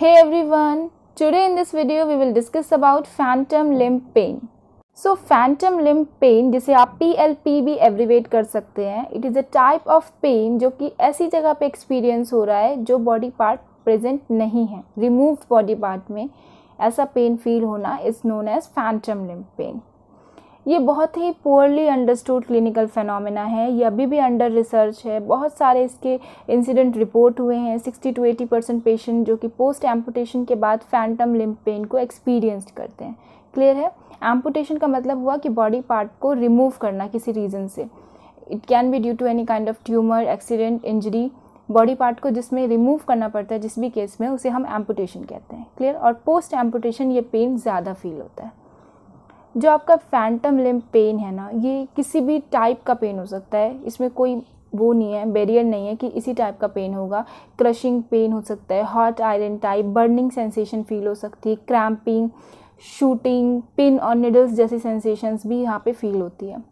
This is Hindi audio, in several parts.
Hey everyone, today in this video we will discuss about phantom limb pain. So phantom limb pain जिसे आप PLP भी एवरीवेट कर सकते हैं it is a type of pain जो कि ऐसी जगह पर एक्सपीरियंस हो रहा है जो बॉडी पार्ट प्रेजेंट नहीं है रिमूव्ड बॉडी पार्ट में ऐसा पेन फील होना is known as phantom limb pain ये बहुत ही पुअरली अंडरस्टूड क्लिनिकल फेनोमेना है ये अभी भी अंडर रिसर्च है बहुत सारे इसके इंसिडेंट रिपोर्ट हुए हैं 60 टू 80 परसेंट पेशेंट जो कि पोस्ट एम्पूटेशन के बाद फैंटम लिम्प पेन को एक्सपीरियंस करते हैं क्लियर है एम्पूटेशन का मतलब हुआ कि बॉडी पार्ट को रिमूव करना किसी रीज़न से it can be due to any kind of tumour accident injury body part को जिसमें रिमूव करना पड़ता है जिस भी केस में उसे हम एम्पूटेशन कहते हैं क्लियर और पोस्ट एम्पूटेशन ये पेन ज़्यादा फील होता है जो आपका फैंटम लिम्ब पेन है ना ये किसी भी टाइप का पेन हो सकता है इसमें कोई वो नहीं है बैरियर नहीं है कि इसी टाइप का पेन होगा क्रशिंग पेन हो सकता है hot iron type burning sensation feel हो सकती है क्रैम्पिंग शूटिंग पिन और निडल्स जैसी सेंसेशंस भी यहाँ पे फील होती है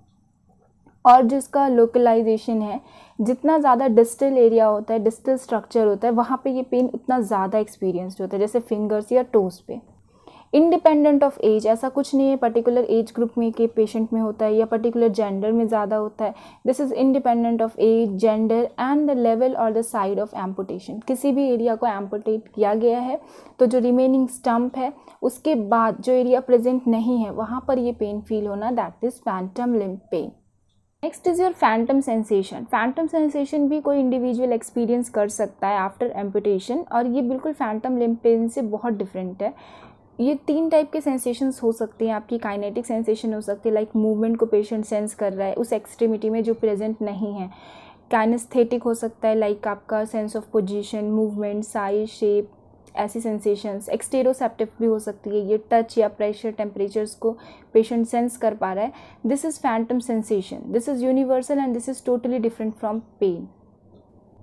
और जिसका लोकलाइजेशन है जितना ज़्यादा डिस्टल एरिया होता है डिस्टल स्ट्रक्चर होता है वहाँ पे ये पेन उतना ज़्यादा एक्सपीरियंस होता है जैसे फिंगर्स या टोज़ पे इंडिपेंडेंट ऑफ एज ऐसा कुछ नहीं है पर्टिकुलर एज ग्रुप में के पेशेंट में होता है या पर्टिकुलर जेंडर में ज़्यादा होता है this is independent of age gender and the level और द साइड ऑफ एम्पोटेशन किसी भी एरिया को एम्पोटेट किया गया है तो जो रिमेनिंग स्टम्प है उसके बाद जो एरिया प्रेजेंट नहीं है वहाँ पर ये पेन फील होना that is phantom limb pain next is your phantom sensation phantom sensation भी कोई इंडिविजुअल एक्सपीरियंस कर सकता है आफ्टर एम्पिटेशन और ये बिल्कुल फैंटम लिम्प पेन से बहुत डिफरेंट है ये तीन टाइप के सेंसेशंस हो सकते हैं आपकी काइनेटिक सेंसेशन हो सकती है लाइक मूवमेंट को पेशेंट सेंस कर रहा है उस एक्सट्रीमिटी में जो प्रेजेंट नहीं है काइनेस्थेटिक हो सकता है लाइक आपका sense of position movement size shape ऐसी सेंसेशंस एक्सटेरोसेप्टिव भी हो सकती है ये टच या प्रेशर टेम्परेचर्स को पेशेंट सेंस कर पा रहा है this is phantom sensation this is universal and this is totally different from pain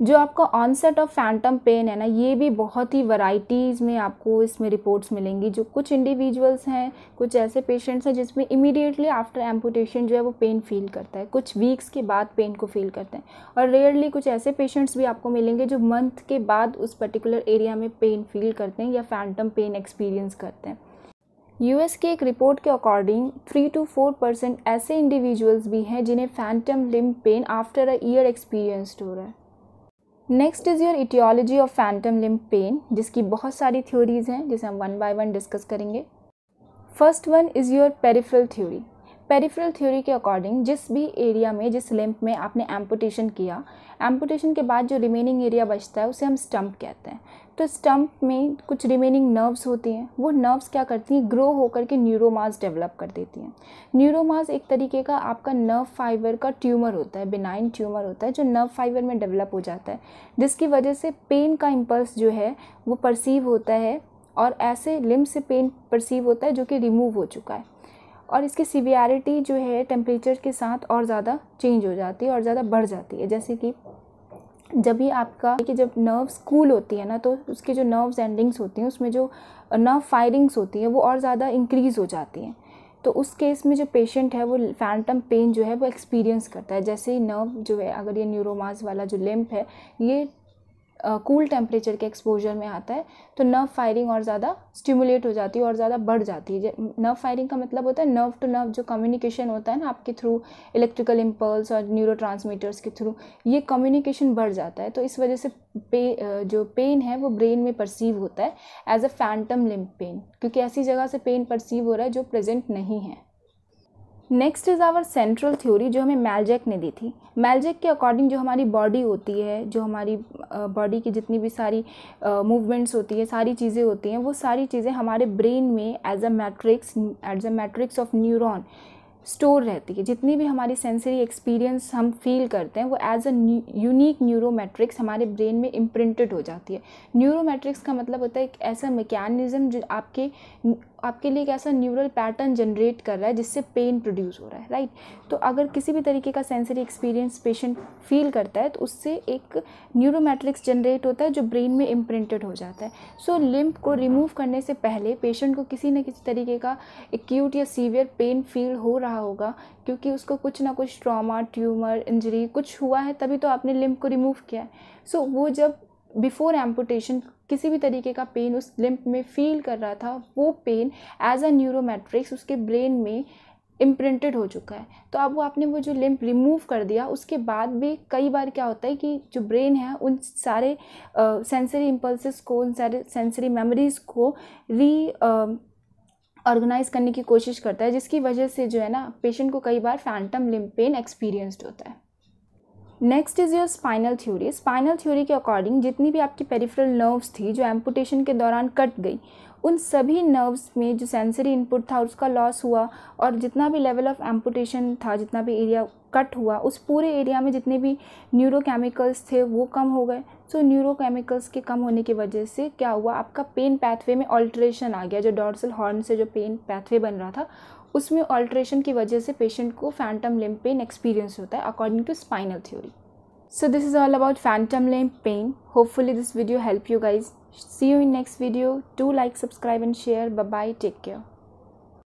जो आपका ऑनसेट ऑफ फैंटम पेन है ना ये भी बहुत ही वराइटीज़ में आपको इसमें रिपोर्ट्स मिलेंगी जो कुछ इंडिविजुअल्स हैं कुछ ऐसे पेशेंट्स हैं जिसमें इमीडिएटली आफ्टर एम्पूटेशन जो है वो पेन फील करता है कुछ वीक्स के बाद पेन को फील करते हैं और रेयरली कुछ ऐसे पेशेंट्स भी आपको मिलेंगे जो मंथ के बाद उस पर्टिकुलर एरिया में पेन फील करते हैं या फैंटम पेन एक्सपीरियंस करते हैं यूएस की एक रिपोर्ट के according three two four percent ऐसे इंडिविजुअल्स भी हैं जिन्हें phantom limb pain after a year experienced हो रहा है next is your aetiology of phantom limb pain जिसकी बहुत सारी थ्योरीज़ हैं जिसे हम वन बाय वन डिस्कस करेंगे first one is your peripheral theory peripheral theory के अकॉर्डिंग जिस भी एरिया में जिस लिम्प में आपने एम्पोटेशन किया एम्पोटेशन के बाद जो रिमेनिंग एरिया बचता है उसे हम स्टम्प कहते हैं तो स्टम्प में कुछ रिमेनिंग नर्व्स होती हैं वो नर्व्स क्या करती हैं ग्रो होकर के न्यूरोमास डेवलप कर देती हैं न्यूरोमास एक तरीके का आपका नर्व फाइबर का ट्यूमर होता है बिनाइन ट्यूमर होता है जो नर्व फाइबर में डेवलप हो जाता है जिसकी वजह से पेन का इम्पल्स जो है वो परसीव होता है और ऐसे लिम्ब से पेन परसीव होता है जो कि रिमूव हो चुका है और इसकी सीवियरिटी जो है टेम्परेचर के साथ और ज़्यादा चेंज हो जाती है और ज़्यादा बढ़ जाती है जैसे कि जब भी आपका कि जब नर्व्स कूल होती है ना तो उसके जो नर्व्स एंडिंग्स होती हैं उसमें जो नर्व फायरिंग्स होती हैं वो और ज़्यादा इंक्रीज़ हो जाती हैं तो उस केस में जो पेशेंट है वो फैंटम पेन जो है वो एक्सपीरियंस करता है जैसे ही नर्व जो है अगर ये न्यूरोमास वाला जो लिम्फ है ये कूल टेम्परेचर के एक्सपोजर में आता है तो नर्व फायरिंग और ज़्यादा स्टिमुलेट हो जाती है और ज़्यादा बढ़ जाती है नर्व फायरिंग का मतलब होता है नर्व टू नर्व जो कम्युनिकेशन होता है ना आपके थ्रू इलेक्ट्रिकल इम्पल्स और न्यूरो के थ्रू ये कम्युनिकेशन बढ़ जाता है तो इस वजह से पे जो पेन है वो ब्रेन में परसीव होता है as a phantom limb pain क्योंकि ऐसी जगह से पेन परसीव हो रहा है जो प्रेजेंट नहीं है next is our central theory जो हमें मैलजैक ने दी थी मैलजैक के अकॉर्डिंग जो हमारी बॉडी होती है जो हमारी बॉडी की जितनी भी सारी मूवमेंट्स होती है सारी चीज़ें होती हैं वो सारी चीज़ें हमारे ब्रेन में as a matrix as a matrix of neuron store रहती है जितनी भी हमारी सेंसरी एक्सपीरियंस हम फील करते हैं वो एज अ यूनिक न्यूरोमेट्रिक्स हमारे ब्रेन में इम्प्रिंटेड हो जाती है न्यूरोमेट्रिक्स का मतलब होता है एक ऐसा मैकेनिज़्म जो आपके आपके लिए एक ऐसा न्यूरल पैटर्न जनरेट कर रहा है जिससे पेन प्रोड्यूस हो रहा है राइट तो अगर किसी भी तरीके का सेंसरी एक्सपीरियंस पेशेंट फील करता है तो उससे एक न्यूरोमेट्रिक्स जनरेट होता है जो ब्रेन में इम्प्रिंटेड हो जाता है सो so, लिम्प को रिमूव करने से पहले पेशेंट को किसी न किसी तरीके का एक्यूट या सीवियर पेन फील हो रहा होगा क्योंकि उसको कुछ ना कुछ ट्रॉमा ट्यूमर इंजरी कुछ हुआ है तभी तो आपने लिम्प को रिमूव किया है सो so, वो जब बिफोर एम्पुटेशन किसी भी तरीके का पेन उस लिम्प में फील कर रहा था वो पेन एज अ न्यूरोमेट्रिक्स उसके ब्रेन में इम्प्रिंटेड हो चुका है तो अब वो आपने वो जो लिम्प रिमूव कर दिया उसके बाद भी कई बार क्या होता है कि जो ब्रेन है उन सारे सेंसरी इम्पल्सिस को उन सारे सेंसरी मेमोरीज़ को री ऑर्गेनाइज करने की कोशिश करता है जिसकी वजह से जो है ना पेशेंट को कई बार फैंटम लिम्प पेन एक्सपीरियंस्ड होता है next is your spinal theory spinal theory के अकॉर्डिंग जितनी भी आपकी पेरिफेरल नर्व्स थी जो एम्पुटेशन के दौरान कट गई उन सभी नर्व्स में जो सेंसरी इनपुट था उसका लॉस हुआ और जितना भी लेवल ऑफ एम्पुटेशन था जितना भी एरिया कट हुआ उस पूरे एरिया में जितने भी न्यूरोकेमिकल्स थे वो कम हो गए सो न्यूरोकेमिकल्स के कम होने की वजह से क्या हुआ आपका पेन पैथवे में ऑल्ट्रेशन आ गया जो डॉर्सल हॉर्न से जो पेन पैथवे बन रहा था उसमें ऑल्ट्रेशन की वजह से पेशेंट को फैंटम लिम पेन एक्सपीरियंस होता है according to spinal theory so this is all about phantom limb pain hopefully this video help you guys see you in next video to like subscribe and share bye take care